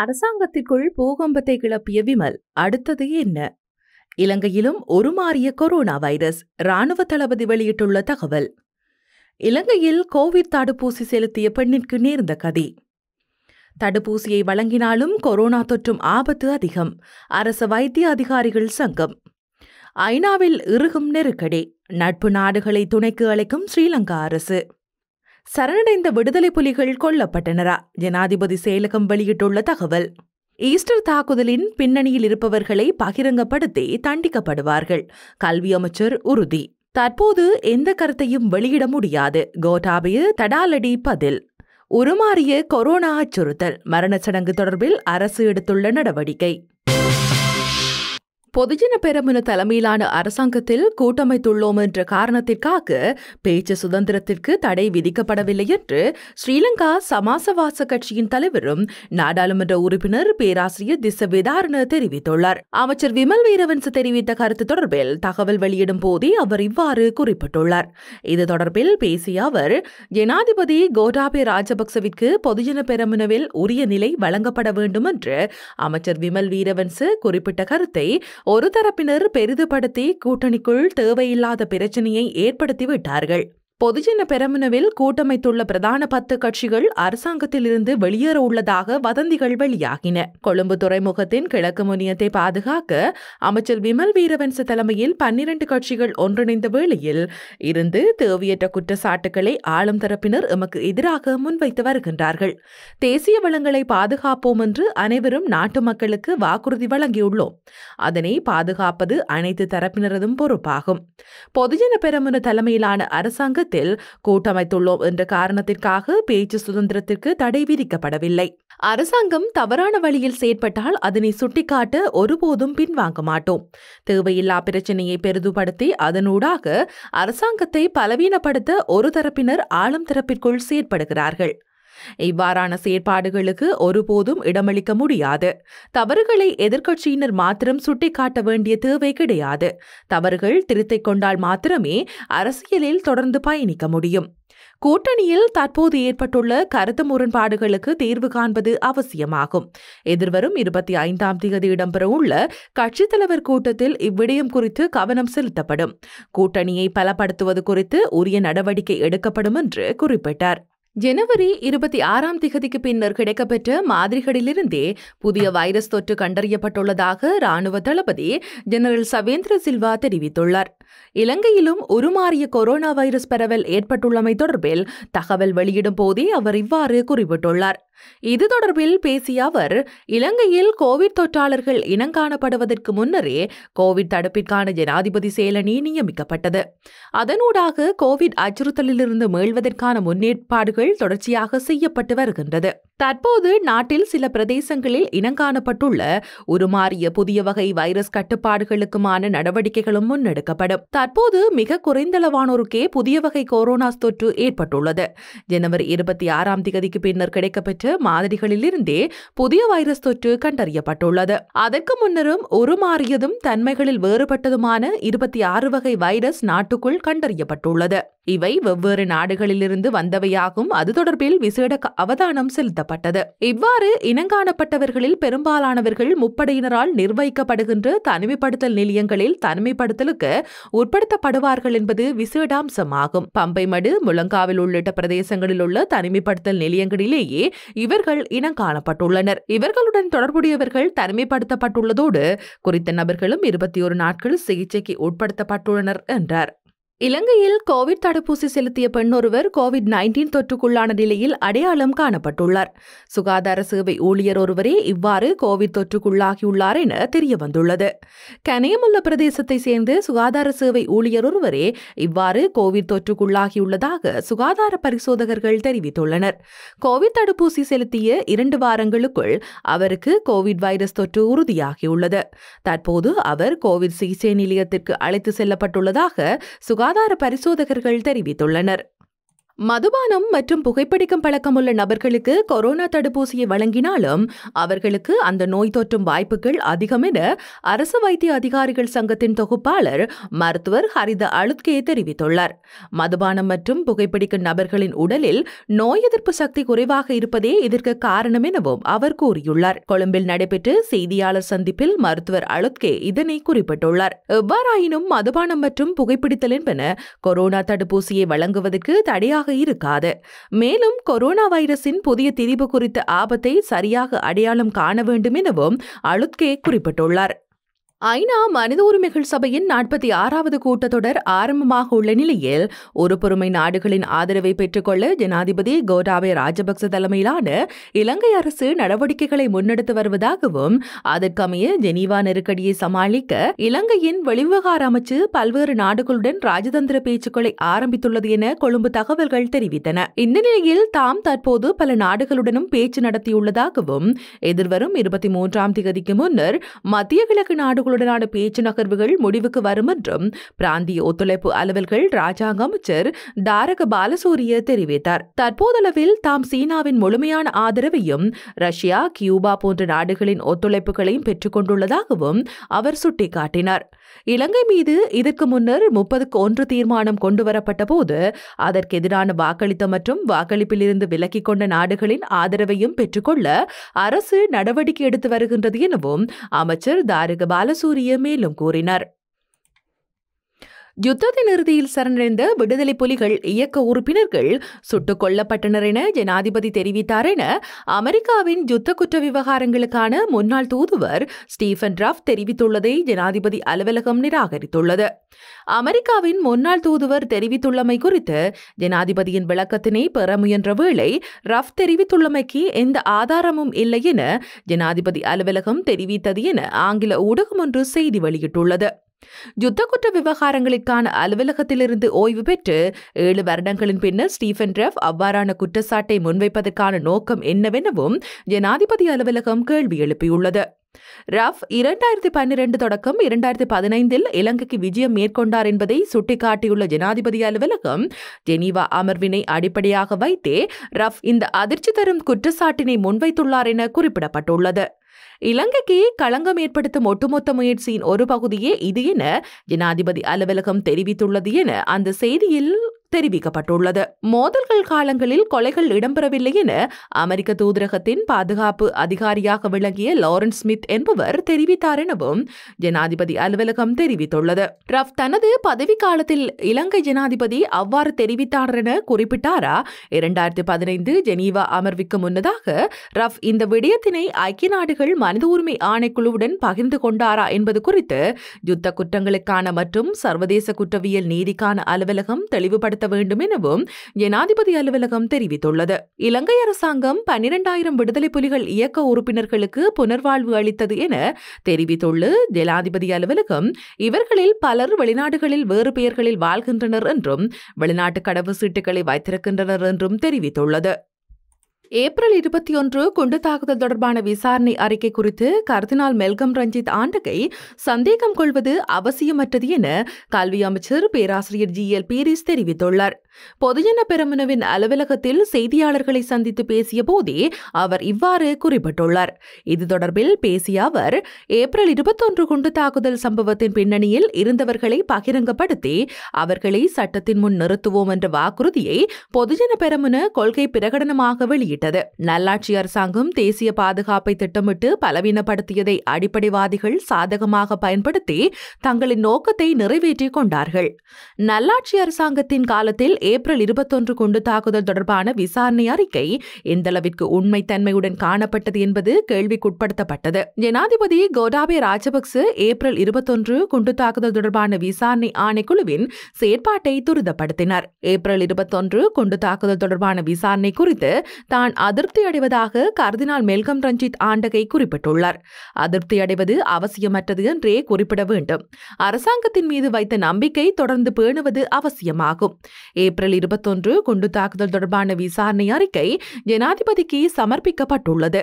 அரசாங்கத்திற்குள் பூகம்பத்தை கிளப்பிய விமல் அடுத்தது என்ன இலங்கையிலும் உருமாறிய கொரோனா வைரஸ் ராணுவ தளபதி வெளியிட்டுள்ள தகவல் இலங்கையில் கோவிட் தடுப்பூசி செலுத்திய பெண்ணிற்கு நேர்ந்த கதி தடுப்பூசியை வழங்கினாலும் கொரோனா தொற்றும் ஆபத்து அதிகம் அரச வைத்திய அதிகாரிகள் சங்கம் ஐநாவில் இறுகும் நெருக்கடி நட்பு நாடுகளை துணைக்கு அழைக்கும் ஸ்ரீலங்கா அரசு சரணடைந்த விடுதலை புலிகள் கொல்லப்பட்டனரா ஜனாதிபதி செயலகம் வெளியிட்டுள்ள தகவல் ஈஸ்டர் தாக்குதலின் பின்னணியில் இருப்பவர்களை பகிரங்கப்படுத்தி தண்டிக்கப்படுவார்கள் கல்வி அமைச்சர் உறுதி தற்போது எந்த கருத்தையும் வெளியிட முடியாது கோட்டாபய தடாலடி பதில் உருமாறிய கொரோனா அச்சுறுத்தல் மரணச்சடங்கு தொடர்பில் அரசு எடுத்துள்ள நடவடிக்கை பொதுஜன பெருமின தலைமையிலான அரசாங்கத்தில் கூட்டமைத்துள்ளோம் என்ற காரணத்திற்காக பேச்சு சுதந்திரத்திற்கு தடை விதிக்கப்படவில்லை என்று ஸ்ரீலங்கா சமாசவாச கட்சியின் தலைவரும் நாடாளுமன்ற உறுப்பினர் பேராசிரியர் திசவேதாரண தெரிவித்துள்ளார் அமைச்சர் விமல் வீரவன்ஸ் தெரிவித்த கருத்து தொடர்பில் தகவல் வெளியிடும் போதே அவர் இவ்வாறு குறிப்பிட்டுள்ளார் இது தொடர்பில் பேசிய அவர் ஜனாதிபதி கோடாபே ராஜபக்சவிற்கு பொதுஜன பெருமினவில் உரிய நிலை வழங்கப்பட வேண்டும் என்று அமைச்சர் விமல் வீரவன்ஸ் குறிப்பிட்ட கருத்தை ஒரு தரப்பினர் பெரிதுபடுத்தி கூட்டணிக்குள் தேவையில்லாத பிரச்சனையை ஏற்படுத்திவிட்டார்கள் பொதுஜன பெரமுனவில் கூட்டமைத்துள்ள பிரதான பத்து கட்சிகள் அரசாங்கத்தில் இருந்து வெளியேற உள்ளதாக வதந்திகள் வெளியாகின கொழும்பு துறைமுகத்தின் கிழக்கு முனியத்தை பாதுகாக்க அமைச்சர் விமல் வீரவன்ச தலைமையில் பன்னிரண்டு கட்சிகள் ஒன்றிணைந்த வேளையில் இருந்து தேவையற்ற குற்றச்சாட்டுகளை ஆளும் தரப்பினர் எமக்கு எதிராக முன்வைத்து வருகின்றார்கள் தேசிய வளங்களை பாதுகாப்போம் என்று அனைவரும் நாட்டு மக்களுக்கு வாக்குறுதி வழங்கியுள்ளோம் அதனை பாதுகாப்பது அனைத்து தரப்பினரதும் பொறுப்பாகும் பொதுஜன பெரமுன தலைமையிலான அரசாங்க நேரத்தில் கூட்டமைத்துள்ளோம் என்ற காரணத்திற்காக பேச்சு சுதந்திரத்திற்கு தடை விதிக்கப்படவில்லை அரசாங்கம் தவறான வழியில் செயற்பட்டால் அதனை சுட்டிக்காட்ட ஒருபோதும் பின்வாங்க மாட்டோம் தேவையில்லா பிரச்சனையை பெரிதுபடுத்தி அதனூடாக அரசாங்கத்தை பலவீனப்படுத்த ஒரு தரப்பினர் ஆளும் தரப்பிற்குள் செயற்படுகிறார்கள் இவ்வாறான செயற்பாடுகளுக்கு ஒருபோதும் இடமளிக்க முடியாது தவறுகளை எதிர்க்கட்சியினர் மாத்திரம் சுட்டிக்காட்ட வேண்டிய தேவை கிடையாது தவறுகள் திருத்திக் கொண்டால் மாத்திரமே அரசியலில் தொடர்ந்து பயணிக்க முடியும் கூட்டணியில் தற்போது ஏற்பட்டுள்ள கருத்து முரண்பாடுகளுக்கு தீர்வு காண்பது அவசியமாகும் எதிர்வரும் இருபத்தி ஐந்தாம் தேதி இடம்பெறவுள்ள கட்சித் தலைவர் கூட்டத்தில் இவ்விடயம் குறித்து கவனம் செலுத்தப்படும் கூட்டணியை பலப்படுத்துவது குறித்து உரிய நடவடிக்கை எடுக்கப்படும் என்று குறிப்பிட்டார் ஜனவரி இருபத்தி ஆறாம் திகதிக்கு பின்னர் கிடைக்கப்பெற்ற மாதிரிகளிலிருந்தே புதிய வைரஸ் தொற்று கண்டறியப்பட்டுள்ளதாக ராணுவ தளபதி ஜெனரல் சவேந்திர சில்வா தெரிவித்துள்ளார் இலங்கையிலும் உருமாறிய கொரோனா வைரஸ் பரவல் ஏற்பட்டுள்ளமை தொடர்பில் தகவல் வெளியிடும் போதே அவர் இவ்வாறு குறிப்பிட்டுள்ளார் இது தொடர்பில் பேசிய அவர் இலங்கையில் கோவிட் தொற்றாளர்கள் இனங்காணப்படுவதற்கு முன்னரே கோவிட் தடுப்பிற்கான ஜனாதிபதி செயலணி நியமிக்கப்பட்டது அதனூடாக கோவிட் அச்சுறுத்தலிலிருந்து மீள்வதற்கான முன்னேற்பாடுகள் தொடர்ச்சியாக செய்யப்பட்டு வருகின்றது தற்போது நாட்டில் சில பிரதேசங்களில் இனங்காணப்பட்டுள்ள உருமாறிய புதிய வகை வைரஸ் கட்டுப்பாடுகளுக்குமான நடவடிக்கைகளும் முன்னெடுக்கப்படும் தற்போது மிக குறைந்தளவானோருக்கே புதிய வகை கொரோனா தொற்று ஏற்பட்டுள்ளது ஜனவரி இருபத்தி ஆறாம் தேதிக்கு பின்னர் கிடைக்கப்பெற்ற மாதிரிகளிலிருந்தே புதிய வைரஸ் தொற்று கண்டறியப்பட்டுள்ளது அதற்கு முன்னரும் ஒரு மாறியதும் தன்மைகளில் வேறுபட்டதுமான இருபத்தி ஆறு வகை வைரஸ் நாட்டுக்குள் கண்டறியப்பட்டுள்ளது இவை வெவ்வேறு நாடுகளிலிருந்து வந்தவையாகும் அது தொடர்பில் விசேட அவதானம் செலுத்தப்பட்டது இவ்வாறு இனங்காணப்பட்டவர்களில் பெரும்பாலானவர்கள் முப்படையினரால் நிர்வகிக்கப்படுகின்ற தனிமைப்படுத்தல் நிலையங்களில் தனிமைப்படுத்தலுக்கு உட்படுத்தப்படுவார்கள் என்பது விசேடாம்சமாகும் பம்பைமடு முழங்காவில் உள்ளிட்ட பிரதேசங்களில் உள்ள தனிமைப்படுத்தல் நிலையங்களிலேயே இவர்கள் இனம் காணப்பட்டுள்ளனர் இவர்களுடன் தொடர்புடையவர்கள் தனிமைப்படுத்தப்பட்டுள்ளதோடு குறித்த நபர்களும் இருபத்தி ஒரு நாட்கள் சிகிச்சைக்கு உட்படுத்தப்பட்டுள்ளனர் என்றார் இலங்கையில் கோவிட் தடுப்பூசி செலுத்திய பெண் ஒருவர் கோவிட் நைன்டீன் தொற்றுக்குள்ளான நிலையில் அடையாளம் காணப்பட்டுள்ளார் சுகாதார சேவை ஊழியர் ஒருவரே இவ்வாறு கோவிட் தொற்றுக்குள்ளாகியுள்ளார் என தெரியவந்துள்ளது வந்துள்ளது பிரதேசத்தை சேர்ந்த சுகாதார சேவை ஊழியர் ஒருவரே இவ்வாறு கோவிட் தொற்றுக்குள்ளாகியுள்ளதாக சுகாதார பரிசோதகர்கள் தெரிவித்துள்ளனர் கோவிட் தடுப்பூசி செலுத்திய இரண்டு வாரங்களுக்குள் அவருக்கு கோவிட் வைரஸ் தொற்று உறுதியாகியுள்ளது தற்போது அவர் கோவிட் சிகிச்சை நிலையத்திற்கு அழைத்து செல்லப்பட்டுள்ளதாக சுகாதார ஆதார பரிசோதகர்கள் தெரிவித்துள்ளனர் மதுபானம் மற்றும் புகைப்பிடிக்கும் பழக்கம் உள்ள நபர்களுக்கு கொரோனா தடுப்பூசியை வழங்கினாலும் அவர்களுக்கு அந்த நோய் தொற்றும் வாய்ப்புகள் அதிகம் என அரசு வைத்திய அதிகாரிகள் சங்கத்தின் தொகுப்பாளர் மருத்துவர் ஹரித அழுத்கே தெரிவித்துள்ளார் மதுபானம் மற்றும் புகைப்பிடிக்கும் நபர்களின் உடலில் நோய் எதிர்ப்பு சக்தி குறைவாக இருப்பதே இதற்கு காரணம் எனவும் அவர் கூறியுள்ளார் கொழும்பில் நடைபெற்ற செய்தியாளர் சந்திப்பில் மருத்துவர் அழுத்கே இதனை குறிப்பிட்டுள்ளார் எவ்வாறாயினும் மதுபானம் மற்றும் புகைப்பிடித்தல் என்பன கொரோனா தடுப்பூசியை வழங்குவதற்கு தடையாக இருக்காது மேலும் கொரோனா வைரஸின் புதிய திரிவு குறித்த ஆபத்தை சரியாக அடையாளம் காண வேண்டும் எனவும் அழுத்கே குறிப்பிட்டுள்ளார் ஐநா மனித உரிமைகள் சபையின் நாற்பத்தி ஆறாவது கூட்டத்தொடர் ஆரம்பமாக உள்ள நிலையில் ஒரு பொறுமை நாடுகளின் ஆதரவை பெற்றுக்கொள்ள ஜனாதிபதி கோட்டாபய ராஜபக்ச தலைமையிலான இலங்கை அரசு நடவடிக்கைகளை முன்னெடுத்து வருவதாகவும் அதற்கமைய ஜெனீவா நெருக்கடியை சமாளிக்க இலங்கையின் வெளிவிவகார அமைச்சு பல்வேறு நாடுகளுடன் ராஜதந்திர பேச்சுக்களை ஆரம்பித்துள்ளது என கொழும்பு தகவல்கள் தெரிவித்தன இந்த நிலையில் தாம் தற்போது பல நாடுகளுடனும் பேச்சு நடத்தியுள்ளதாகவும் எதிர்வரும் இருபத்தி மூன்றாம் தேதிக்கு முன்னர் மத்திய கிழக்கு நாடுகள் அவர்களுடனான பேச்சு நகர்வுகள் முடிவுக்கு வரும் என்றும் பிராந்திய ஒத்துழைப்பு அலுவல்கள் ராஜாங்க அமைச்சர் தாரக பாலசூரிய தெரிவித்தார் தற்போதளவில் தாம் சீனாவின் முழுமையான ஆதரவையும் ரஷ்யா கியூபா போன்ற நாடுகளின் ஒத்துழைப்புகளையும் கொண்டுள்ளதாகவும் அவர் சுட்டிக்காட்டினார் இலங்கை மீது இதற்கு முன்னர் முப்பதுக்கு ஒன்று தீர்மானம் கொண்டுவரப்பட்ட போது அதற்கு எதிரான வாக்களித்த மற்றும் வாக்களிப்பில் இருந்து விலக்கிக் கொண்ட நாடுகளின் ஆதரவையும் பெற்றுக்கொள்ள அரசு நடவடிக்கை எடுத்து வருகின்றது எனவும் அமைச்சர் தாரக பாலசு சூரிய மேலும் கூறினார் யுத்தத்தின் இறுதியில் சரணடைந்த விடுதலை புலிகள் இயக்க உறுப்பினர்கள் சுட்டுக் கொல்லப்பட்டனர் என ஜனாதிபதி தெரிவித்தார் என அமெரிக்காவின் யுத்த குற்ற விவகாரங்களுக்கான முன்னாள் தூதுவர் ஸ்டீபன் ராஃப் தெரிவித்துள்ளதை ஜனாதிபதி அலுவலகம் நிராகரித்துள்ளது அமெரிக்காவின் முன்னாள் தூதுவர் தெரிவித்துள்ளமை குறித்து ஜனாதிபதியின் விளக்கத்தினை பெற முயன்ற வேளை ரஃப் தெரிவித்துள்ளமைக்கு எந்த ஆதாரமும் இல்லை என ஜனாதிபதி அலுவலகம் தெரிவித்தது என ஆங்கில ஊடகம் ஒன்று செய்தி வெளியிட்டுள்ளது யுத்த குற்ற விவகாரங்களுக்கான அலுவலகத்திலிருந்து ஓய்வு பெற்று ஏழு வருடங்களின் பின்னர் ஸ்டீஃபன் ரெஃப் அவ்வாறான குற்றச்சாட்டை முன்வைப்பதற்கான நோக்கம் என்னவெனவும் ஜனாதிபதி அலுவலகம் கேள்வி எழுப்பியுள்ளது ரஃப் இரண்டாயிரத்தி பன்னிரண்டு தொடக்கம் இரண்டாயிரத்தி பதினைந்தில் இலங்கைக்கு விஜயம் மேற்கொண்டார் என்பதை சுட்டிக்காட்டியுள்ள ஜனாதிபதி அலுவலகம் ஜெனீவா அமர்வினை அடிப்படையாக வைத்தே ரஃப் இந்த அதிர்ச்சி தரும் குற்றச்சாட்டினை முன்வைத்துள்ளார் என குறிப்பிடப்பட்டுள்ளது இலங்கைக்கு களங்கம் ஏற்படுத்தும் ஒட்டுமொத்த முயற்சியின் ஒரு பகுதியே இது என ஜனாதிபதி அலுவலகம் தெரிவித்துள்ளது என அந்த செய்தியில் தெரிவிக்கப்பட்டுள்ளது மோதல்கள் காலங்களில் கொலைகள் இடம்பெறவில்லை என அமெரிக்க தூதரகத்தின் பாதுகாப்பு அதிகாரியாக விளங்கிய லாரன்ஸ் ஸ்மித் என்பவர் தெரிவித்தார் எனவும் ஜனாதிபதி அலுவலகம் தெரிவித்துள்ளது ரஃப் தனது பதவி காலத்தில் இலங்கை ஜனாதிபதி அவ்வாறு தெரிவித்தார் என குறிப்பிட்டாரா இரண்டாயிரத்தி பதினைந்து ஜெனீவா அமர்விக்கு முன்னதாக ரஃப் இந்த விடயத்தினை ஐக்கிய நாடுகள் மனித உரிமை ஆணைக்குழுவுடன் பகிர்ந்து கொண்டாரா என்பது குறித்து யுத்த குற்றங்களுக்கான மற்றும் சர்வதேச குற்றவியல் நீதிக்கான அலுவலகம் தெளிவுபடுத்த நடத்த வேண்டும் எனவும் ஜனாதிபதி அலுவலகம் தெரிவித்துள்ளது இலங்கை அரசாங்கம் பனிரெண்டாயிரம் விடுதலை புலிகள் இயக்க உறுப்பினர்களுக்கு புனர்வாழ்வு அளித்தது என தெரிவித்துள்ள ஜனாதிபதி அலுவலகம் இவர்களில் பலர் வெளிநாடுகளில் வேறு பெயர்களில் வாழ்கின்றனர் என்றும் வெளிநாட்டு கடவு சீட்டுகளை வைத்திருக்கின்றனர் என்றும் தெரிவித்துள்ளது ஏப்ரல் இருபத்தி ஒன்று குண்டு தாக்குதல் தொடர்பான விசாரணை அறிக்கை குறித்து கர்தினால் மெல்கம் ரஞ்சித் ஆண்டகை சந்தேகம் கொள்வது அவசியமற்றது என கல்வி அமைச்சர் பேராசிரியர் ஜி எல் பீரிஸ் தெரிவித்துள்ளார் பொதுஜன பெருமனவின் அலுவலகத்தில் செய்தியாளர்களை சந்தித்து பேசிய போதே அவர் இவ்வாறு குறிப்பிட்டுள்ளார் இது தொடர்பில் பேசிய அவர் ஏப்ரல் இருபத்தொன்று குண்டு தாக்குதல் சம்பவத்தின் பின்னணியில் இருந்தவர்களை பகிரங்கப்படுத்தி அவர்களை சட்டத்தின் முன் நிறுத்துவோம் என்ற வாக்குறுதியை பொதுஜன பெருமன கொள்கை பிரகடனமாக வெளியிட்டார் விட்டது நல்லாட்சி அரசாங்கம் தேசிய பாதுகாப்பை திட்டமிட்டு பலவீனப்படுத்தியதை அடிப்படைவாதிகள் சாதகமாக பயன்படுத்தி தங்களின் நோக்கத்தை நிறைவேற்றிக் கொண்டார்கள் நல்லாட்சி அரசாங்கத்தின் காலத்தில் ஏப்ரல் இருபத்தொன்று குண்டு தாக்குதல் தொடர்பான விசாரணை அறிக்கை எந்தளவிற்கு உண்மைத்தன்மையுடன் காணப்பட்டது என்பது கேள்விக்குட்படுத்தப்பட்டது ஜனாதிபதி கோடாபே ராஜபக்ச ஏப்ரல் இருபத்தொன்று குண்டு தாக்குதல் தொடர்பான விசாரணை ஆணைக்குழுவின் செயற்பாட்டை துரிதப்படுத்தினார் ஏப்ரல் இருபத்தொன்று குண்டு தாக்குதல் தொடர்பான விசாரணை குறித்து தான் தான் அதிருப்தி அடைவதாக கர்தினால் மெல்கம் ரஞ்சித் ஆண்டகை குறிப்பிட்டுள்ளார் அதிருப்தி அடைவது அவசியமற்றது என்றே குறிப்பிட வேண்டும் அரசாங்கத்தின் மீது வைத்த நம்பிக்கை தொடர்ந்து பேணுவது அவசியமாகும் ஏப்ரல் இருபத்தொன்று குண்டு தாக்குதல் தொடர்பான விசாரணை அறிக்கை ஜனாதிபதிக்கு சமர்ப்பிக்கப்பட்டுள்ளது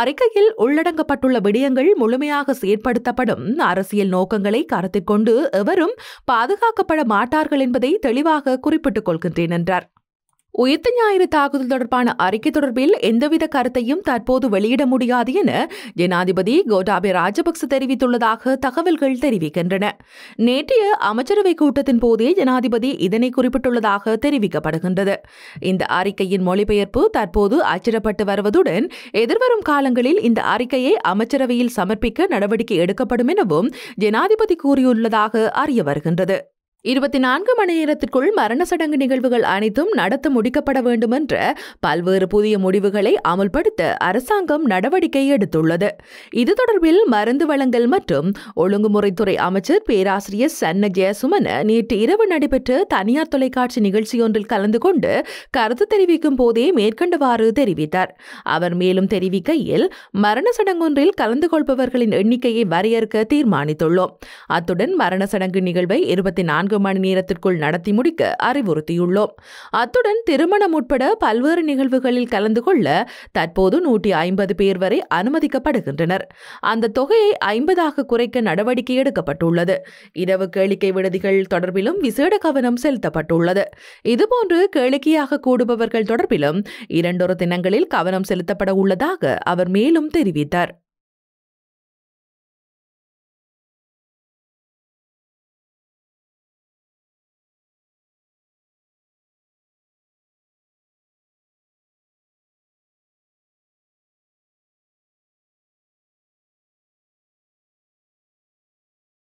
அறிக்கையில் உள்ளடங்கப்பட்டுள்ள விடயங்கள் முழுமையாக செயற்படுத்தப்படும் அரசியல் நோக்கங்களை கருத்தில் கொண்டு எவரும் பாதுகாக்கப்பட மாட்டார்கள் என்பதை தெளிவாக குறிப்பிட்டுக் கொள்கின்றேன் என்றார் உயிர்த்த ஞாயிறு தாக்குதல் தொடர்பான அறிக்கை தொடர்பில் எந்தவித கருத்தையும் தற்போது வெளியிட முடியாது என ஜனாதிபதி கோட்டாபே ராஜபக்ச தெரிவித்துள்ளதாக தகவல்கள் தெரிவிக்கின்றன நேற்றைய அமைச்சரவை கூட்டத்தின் போதே ஜனாதிபதி இதனை குறிப்பிட்டுள்ளதாக தெரிவிக்கப்படுகின்றது இந்த அறிக்கையின் மொழிபெயர்ப்பு தற்போது அச்சிடப்பட்டு வருவதுடன் எதிர்வரும் காலங்களில் இந்த அறிக்கையை அமைச்சரவையில் சமர்ப்பிக்க நடவடிக்கை எடுக்கப்படும் எனவும் ஜனாதிபதி கூறியுள்ளதாக அறிய வருகின்றது இருபத்தி நான்கு மணி நேரத்திற்குள் மரண சடங்கு நிகழ்வுகள் அனைத்தும் நடத்த முடிக்கப்பட வேண்டுமென்ற பல்வேறு புதிய முடிவுகளை அமுல்படுத்த அரசாங்கம் நடவடிக்கை எடுத்துள்ளது இது தொடர்பில் மருந்து வழங்கல் மற்றும் ஒழுங்குமுறைத்துறை அமைச்சர் பேராசிரியர் சன்ன ஜெயசுமன் நேற்று இரவு நடைபெற்ற தனியார் தொலைக்காட்சி நிகழ்ச்சி ஒன்றில் கலந்து கொண்டு கருத்து தெரிவிக்கும் போதே மேற்கண்டவாறு தெரிவித்தார் அவர் மேலும் தெரிவிக்கையில் மரண சடங்கொன்றில் கலந்து கொள்பவர்களின் எண்ணிக்கையை வரையறுக்க தீர்மானித்துள்ளோம் அத்துடன் மரண சடங்கு நிகழ்வை இருபத்தி நான்கு நான்கு மணி நேரத்திற்குள் நடத்தி முடிக்க அறிவுறுத்தியுள்ளோம் அத்துடன் திருமணம் உட்பட பல்வேறு நிகழ்வுகளில் கலந்து கொள்ள தற்போது நூற்றி ஐம்பது பேர் வரை அனுமதிக்கப்படுகின்றனர் அந்த தொகையை ஐம்பதாக குறைக்க நடவடிக்கை எடுக்கப்பட்டுள்ளது இரவு கேளிக்கை விடுதிகள் தொடர்பிலும் விசேட கவனம் செலுத்தப்பட்டுள்ளது இதுபோன்று கேளிக்கையாக கூடுபவர்கள் தொடர்பிலும் இரண்டொரு தினங்களில் கவனம் செலுத்தப்பட உள்ளதாக அவர் மேலும் தெரிவித்தார்